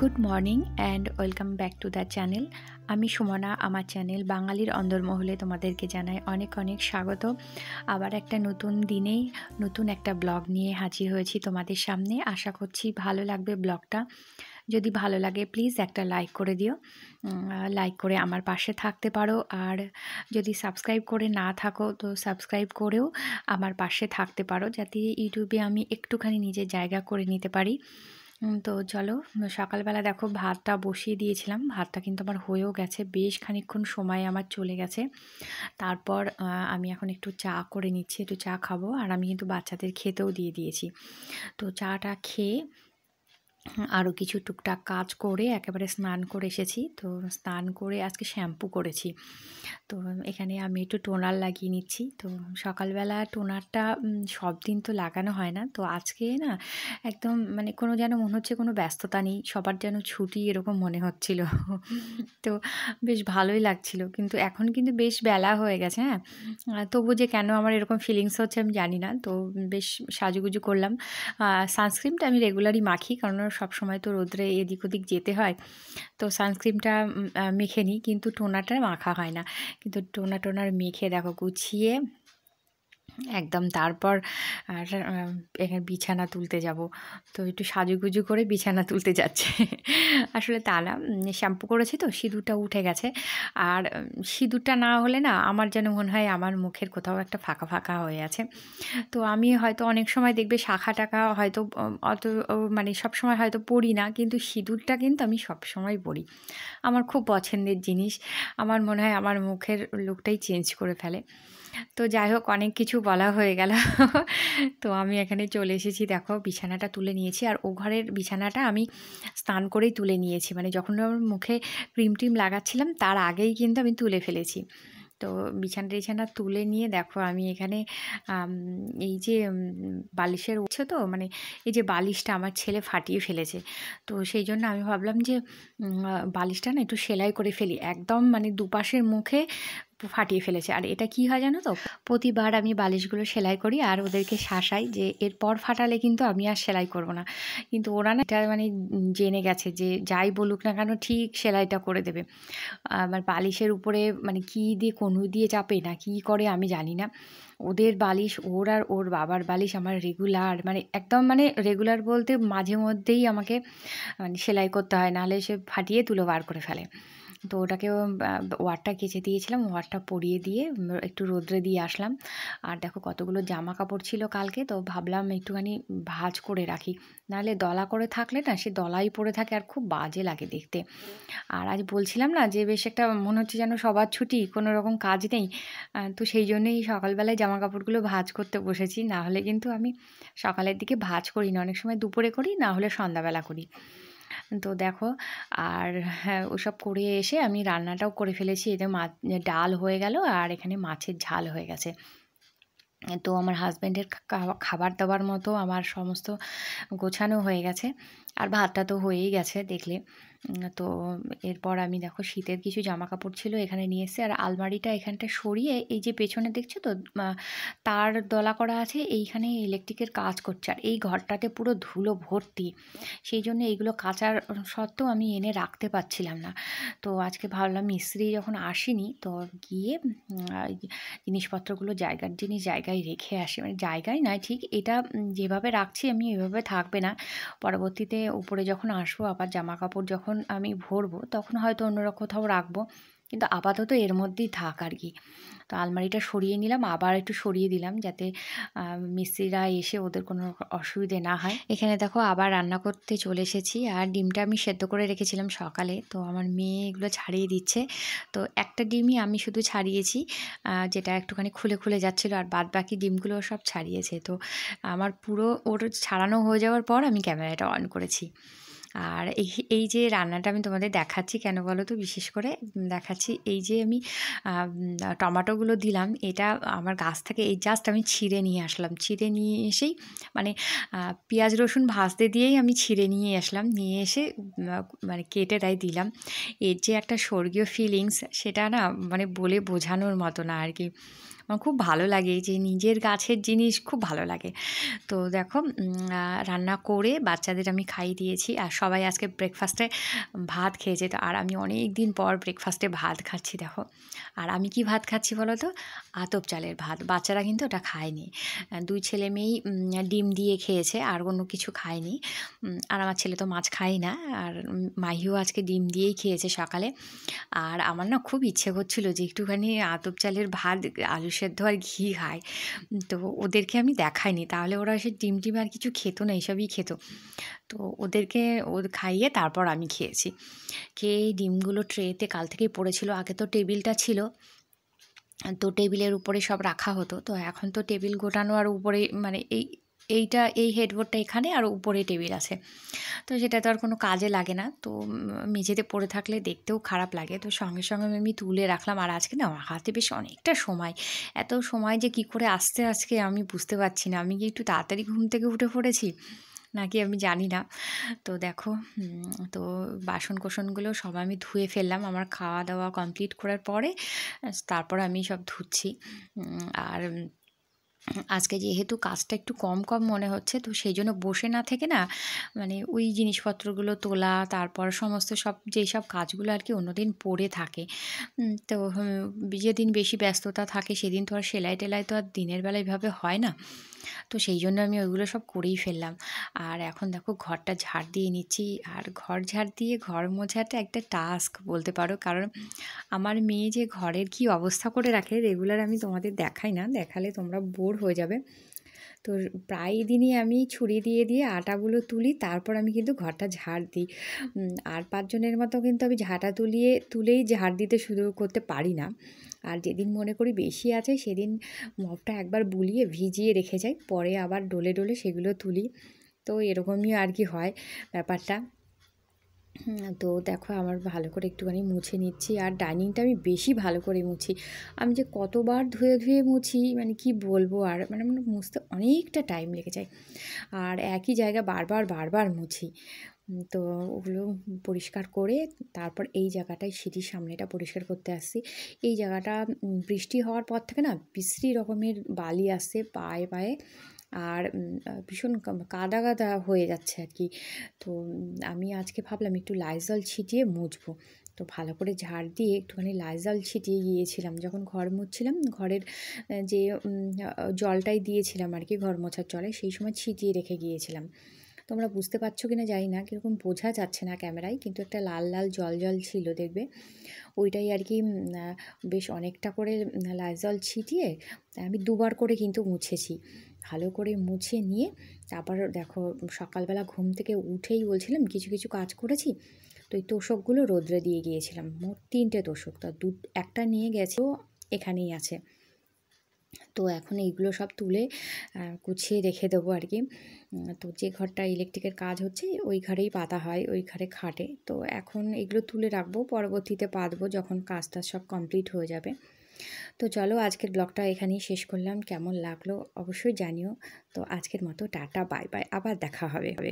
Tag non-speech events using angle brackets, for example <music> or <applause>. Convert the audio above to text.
good morning and welcome back to the channel আমি সুমনা আমার channel বাঙালির অন্দরমহলে তোমাদেরকে জানাই অনেক অনেক স্বাগত আবার একটা নতুন দিনেই নতুন একটা ব্লগ নিয়ে হাজির হয়েছি তোমাদের সামনে আশা করছি ভালো লাগবে ব্লগটা যদি ভালো লাগে প্লিজ একটা লাইক করে দিও লাইক করে আমার পাশে থাকতে পারো আর যদি সাবস্ক্রাইব করে না থাকো তো সাবস্ক্রাইব করেও আমার পাশে থাকতে পারো যাতে ইউটিউবে আমি একটুখানি নিজের জায়গা করে নিতে পারি তো চলো সকালবেলা দেখো ভাতটা বসিয়ে দিয়েছিলাম ভাতটা কিন্তু আমার হয়েও গেছে বেশ খানিক্ষণ সময় আমার চলে গেছে তারপর আমি এখন একটু চা করে নিচ্ছি একটু চা খাবো আর আমি কিন্তু বাচ্চাদের খেতেও দিয়ে দিয়েছি তো চাটা খেয়ে আরও কিছু টুকটাক কাজ করে একেবারে স্নান করে এসেছি তো স্নান করে আজকে শ্যাম্পু করেছি তো এখানে আমি একটু টোনার লাগিয়ে নিচ্ছি তো সকালবেলা টোনারটা সব দিন তো লাগানো হয় না তো আজকে না একদম মানে কোনো যেন মনে হচ্ছে কোনো ব্যস্ততা নেই সবার যেন ছুটি এরকম মনে হচ্ছিল তো বেশ ভালোই লাগছিল কিন্তু এখন কিন্তু বেশ বেলা হয়ে গেছে হ্যাঁ তবু যে কেন আমার এরকম ফিলিংস হচ্ছে আমি জানি না তো বেশ সাজুগুজু করলাম সানস্ক্রিনটা আমি রেগুলারই মাখি কারণ সব সময় তো রোদ্রে এদিক ওদিক যেতে হয় তো সানস্ক্রিনটা মেখে নিই কিন্তু টোনাটা মাখা হয় না কিন্তু টোনা টোনার মেখে দেখো গুছিয়ে একদম তারপর আর এখানে বিছানা তুলতে যাব তো একটু সাজুগুজু করে বিছানা তুলতে যাচ্ছে আসলে তা না শ্যাম্পু করেছি তো সিঁদুরটা উঠে গেছে আর সিঁদুরটা না হলে না আমার যেন মনে হয় আমার মুখের কোথাও একটা ফাঁকা ফাঁকা হয়ে আছে তো আমি হয়তো অনেক সময় দেখবে শাখা টাকা হয়তো অত মানে সব সময় হয়তো পড়ি না কিন্তু সিঁদুরটা কিন্তু আমি সব সময় পড়ি আমার খুব পছন্দের জিনিস আমার মনে হয় আমার মুখের লুকটাই চেঞ্জ করে ফেলে তো যাই হোক অনেক কিছু বলা হয়ে গেল <laughs> তো আমি এখানে চলে এসেছি দেখো বিছানাটা তুলে নিয়েছি আর ও ঘরের বিছানাটা আমি স্নান করেই তুলে নিয়েছি মানে যখন আমার মুখে ক্রিম টিম লাগাচ্ছিলাম তার আগেই কিন্তু আমি তুলে ফেলেছি তো বিছানা টিছানা তুলে নিয়ে দেখো আমি এখানে এই যে বালিশের উঠছে তো মানে এই যে বালিশটা আমার ছেলে ফাটিয়ে ফেলেছে তো সেই জন্য আমি ভাবলাম যে বালিশটা না একটু সেলাই করে ফেলি একদম মানে দুপাশের মুখে ফাটিয়ে ফেলেছে আর এটা কি হয় জানো তো প্রতিবার আমি বালিশগুলো সেলাই করি আর ওদেরকে শাসাই যে এরপর ফাটালে কিন্তু আমি আর সেলাই করব না কিন্তু ওরা না এটা মানে জেনে গেছে যে যাই বলুক না কেন ঠিক সেলাইটা করে দেবে আমার বালিশের উপরে মানে কি দিয়ে কনু দিয়ে চাপে না কি করে আমি জানি না ওদের বালিশ ওর আর ওর বাবার বালিশ আমার রেগুলার মানে একদম মানে রেগুলার বলতে মাঝে মধ্যেই আমাকে মানে সেলাই করতে হয় নাহলে সে ফাটিয়ে তুলো বার করে ফেলে তো ওটাকে ওয়ারটা কেচে দিয়েছিলাম ওয়ারটা পরিয়ে দিয়ে একটু রোদ্রে দিয়ে আসলাম আর দেখো কতগুলো জামা কাপড় ছিল কালকে তো ভাবলাম একটুখানি ভাজ করে রাখি নাহলে দলা করে থাকলে না সে দলাই পরে থাকে আর খুব বাজে লাগে দেখতে আর আজ বলছিলাম না যে বেশ একটা মনে হচ্ছে যেন সবার ছুটি কোনো রকম কাজ নেই তো সেই জন্যই সকালবেলায় জামা কাপড়গুলো ভাজ করতে বসেছি না হলে কিন্তু আমি সকালের দিকে ভাজ করি না অনেক সময় দুপুরে করি না হলে সন্ধ্যাবেলা করি তো দেখো আর হ্যাঁ, ওসব করে এসে আমি রান্নাটাও করে ফেলেছি এতে মা ডাল হয়ে গেল আর এখানে মাছের ঝাল হয়ে গেছে তো আমার হাজব্যান্ডের খাবার দাবার মতো আমার সমস্ত গোছানো হয়ে গেছে আর ভাতটা তো হয়েই গেছে দেখলে তো এরপর আমি দেখো শীতের কিছু জামা কাপড় ছিল এখানে নিয়ে এসে আর আলমারিটা এখানটা সরিয়ে এই যে পেছনে দেখছো তো তার দলা করা আছে এইখানে ইলেকট্রিকের কাজ করছে আর এই ঘরটাতে পুরো ধুলো ভর্তি সেই জন্য এইগুলো কাচার সত্ত্বেও আমি এনে রাখতে পারছিলাম না তো আজকে ভাবলাম মিস্ত্রি যখন আসেনি তো গিয়ে জিনিসপত্রগুলো জায়গার জিনিস জায়গায় রেখে আসি মানে জায়গায় না ঠিক এটা যেভাবে রাখছি আমি এভাবে থাকবে না পরবর্তীতে উপরে যখন আসবো আবার জামা কাপড় যখন যখন আমি ভরবো তখন হয়তো অন্য কোথাও রাখবো কিন্তু আপাতত এর মধ্যেই থাক আর কি তো আলমারিটা সরিয়ে নিলাম আবার একটু সরিয়ে দিলাম যাতে মিস্ত্রিরা এসে ওদের কোনো অসুবিধে না হয় এখানে দেখো আবার রান্না করতে চলে এসেছি আর ডিমটা আমি সেদ্ধ করে রেখেছিলাম সকালে তো আমার মেয়ে এগুলো ছাড়িয়ে দিচ্ছে তো একটা ডিমই আমি শুধু ছাড়িয়েছি যেটা একটুখানি খুলে খুলে যাচ্ছিলো আর বাদ বাকি ডিমগুলো সব ছাড়িয়েছে তো আমার পুরো ওর ছাড়ানো হয়ে যাওয়ার পর আমি ক্যামেরাটা অন করেছি আর এই এই যে রান্নাটা আমি তোমাদের দেখাচ্ছি কেন বলো তো বিশেষ করে দেখাচ্ছি এই যে আমি টমাটোগুলো দিলাম এটা আমার গাছ থেকে এই জাস্ট আমি ছিঁড়ে নিয়ে আসলাম ছিঁড়ে নিয়ে এসেই মানে পেঁয়াজ রসুন ভাজতে দিয়েই আমি ছিঁড়ে নিয়ে আসলাম নিয়ে এসে মানে কেটে তাই দিলাম এর যে একটা স্বর্গীয় ফিলিংস সেটা না মানে বলে বোঝানোর মতো না আর কি আমার খুব ভালো লাগে যে নিজের গাছের জিনিস খুব ভালো লাগে তো দেখো রান্না করে বাচ্চাদের আমি খাই দিয়েছি আর সবাই আজকে ব্রেকফাস্টে ভাত খেয়েছে তো আর আমি অনেক দিন পর ব্রেকফাস্টে ভাত খাচ্ছি দেখো আর আমি কি ভাত খাচ্ছি বলো তো আতপ চালের ভাত বাচ্চারা কিন্তু ওটা খায়নি দুই ছেলে মেয়েই ডিম দিয়ে খেয়েছে আর কোনো কিছু খায়নি আর আমার ছেলে তো মাছ খায় না আর মাহিও আজকে ডিম দিয়েই খেয়েছে সকালে আর আমার না খুব ইচ্ছে করছিল যে একটুখানি আতপ চালের ভাত আলু সেদ্ধ আর ঘি খায় তো ওদেরকে আমি দেখাইনি তাহলে ওরা সে ডিম টিম আর কিছু খেতো না এইসবই খেতো তো ওদেরকে ও খাইয়ে তারপর আমি খেয়েছি খেয়ে ডিমগুলো ট্রেতে কাল থেকেই পড়েছিল আগে তো টেবিলটা ছিল তো টেবিলের উপরে সব রাখা হতো তো এখন তো টেবিল গোটানো আর উপরে মানে এই এইটা এই হেডবোর্ডটা এখানে আর উপরে টেবিল আছে তো সেটা তো আর কোনো কাজে লাগে না তো মেঝেতে পড়ে থাকলে দেখতেও খারাপ লাগে তো সঙ্গে সঙ্গে আমি তুলে রাখলাম আর আজকে না আমার হাতে বেশ অনেকটা সময় এত সময় যে কি করে আসতে আজকে আমি বুঝতে পারছি না আমি কি একটু তাড়াতাড়ি ঘুম থেকে উঠে পড়েছি নাকি আমি জানি না তো দেখো তো বাসন কোসনগুলো সব আমি ধুয়ে ফেললাম আমার খাওয়া দাওয়া কমপ্লিট করার পরে তারপর আমি সব ধুচ্ছি আর আজকে যেহেতু কাজটা একটু কম কম মনে হচ্ছে তো সেই জন্য বসে না থেকে না মানে ওই জিনিসপত্রগুলো তোলা তারপর সমস্ত সব যেই সব কাজগুলো আর কি অন্যদিন পড়ে থাকে তো যেদিন বেশি ব্যস্ততা থাকে সেদিন তো আর সেলাই টেলাই তো আর দিনের বেলা এভাবে হয় না তো সেই জন্য আমি ওইগুলো সব করেই ফেললাম আর এখন দেখো ঘরটা ঝাড় দিয়ে নিচ্ছি আর ঘর ঝাড় দিয়ে ঘর মোছাটা একটা টাস্ক বলতে পারো কারণ আমার মেয়ে যে ঘরের কি অবস্থা করে রাখে রেগুলার আমি তোমাদের দেখাই না দেখালে তোমরা বোর পুর হয়ে যাবে তো প্রায় দিনই আমি ছুরি দিয়ে দিয়ে আটাগুলো তুলি তারপর আমি কিন্তু ঘরটা ঝাড় দিই আর পাঁচজনের মতো কিন্তু আমি ঝাঁটা তুলিয়ে তুলেই ঝাড় দিতে শুরু করতে পারি না আর যেদিন মনে করি বেশি আছে সেদিন মপটা একবার বুলিয়ে ভিজিয়ে রেখে যাই পরে আবার ডলে ডলে সেগুলো তুলি তো এরকমই আর কি হয় ব্যাপারটা তো দেখো আমার ভালো করে একটুখানি মুছে নিচ্ছি আর ডাইনিংটা আমি বেশি ভালো করে মুছি আমি যে কতবার ধুয়ে ধুয়ে মুছি মানে কি বলবো আর মানে আমার মুছতে অনেকটা টাইম লেগে যায় আর একই জায়গা বারবার বারবার মুছি তো ওগুলো পরিষ্কার করে তারপর এই জায়গাটায় সিঁড়ির সামনেটা পরিষ্কার করতে আসছি এই জায়গাটা বৃষ্টি হওয়ার পর থেকে না বিশ্রী রকমের বালি আসে পায়ে পায়ে আর ভীষণ কাদা কাদা হয়ে যাচ্ছে আর কি তো আমি আজকে ভাবলাম একটু লাইজল ছিটিয়ে মুছবো তো ভালো করে ঝাড় দিয়ে একটুখানি লাইজল ছিটিয়ে গিয়েছিলাম যখন ঘর মুছছিলাম ঘরের যে জলটাই দিয়েছিলাম আর কি ঘর মোছার জলে সেই সময় ছিটিয়ে রেখে গিয়েছিলাম তোমরা বুঝতে পারছো কিনা জানি না কীরকম বোঝা যাচ্ছে না ক্যামেরায় কিন্তু একটা লাল লাল জল জল ছিল দেখবে ওইটাই আর কি বেশ অনেকটা করে লাইজল ছিটিয়ে আমি দুবার করে কিন্তু মুছেছি ভালো করে মুছে নিয়ে তারপর দেখো সকালবেলা ঘুম থেকে উঠেই বলছিলাম কিছু কিছু কাজ করেছি তো এই তোষকগুলো রোদ্রে দিয়ে গিয়েছিলাম মোট তিনটে তোষক তা দু একটা নিয়ে গেছে এখানেই আছে তো এখন এইগুলো সব তুলে কুছিয়ে রেখে দেবো আর কি তো যে ঘরটা ইলেকট্রিকের কাজ হচ্ছে ওই ঘরেই পাতা হয় ওই ঘরে খাটে তো এখন এগুলো তুলে রাখবো পরবর্তীতে পাতবো যখন কাজটা সব কমপ্লিট হয়ে যাবে তো চলো আজকের ব্লগটা এখানেই শেষ করলাম কেমন লাগলো অবশ্যই জানিও তো আজকের মতো টাটা বাই বাই আবার দেখা হবে